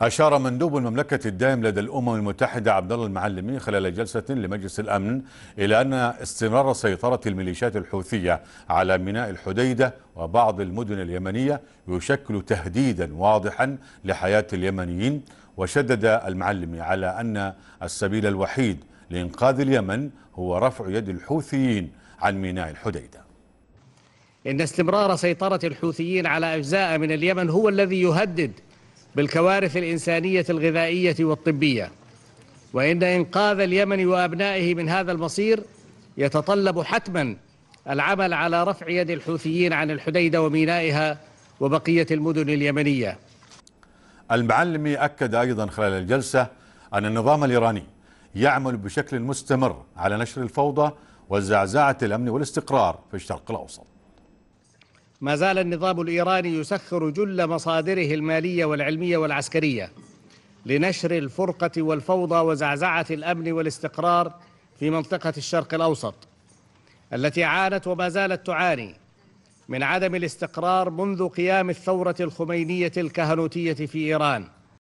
أشار مندوب المملكة الدائم لدى الأمم المتحدة عبد الله المعلمي خلال جلسة لمجلس الأمن إلى أن استمرار سيطرة الميليشيات الحوثية على ميناء الحديدة وبعض المدن اليمنية يشكل تهديدا واضحا لحياة اليمنيين وشدد المعلمي على أن السبيل الوحيد لإنقاذ اليمن هو رفع يد الحوثيين عن ميناء الحديده إن استمرار سيطرة الحوثيين على أجزاء من اليمن هو الذي يهدد بالكوارث الإنسانية الغذائية والطبية وإن إنقاذ اليمن وأبنائه من هذا المصير يتطلب حتما العمل على رفع يد الحوثيين عن الحديدة ومينائها وبقية المدن اليمنية المعلم أكد أيضا خلال الجلسة أن النظام الإيراني يعمل بشكل مستمر على نشر الفوضى وزعزعة الأمن والاستقرار في الشرق الأوسط ما زال النظام الإيراني يسخر جل مصادره المالية والعلمية والعسكرية لنشر الفرقة والفوضى وزعزعة الأمن والاستقرار في منطقة الشرق الأوسط التي عانت وما زالت تعاني من عدم الاستقرار منذ قيام الثورة الخمينية الكهنوتية في إيران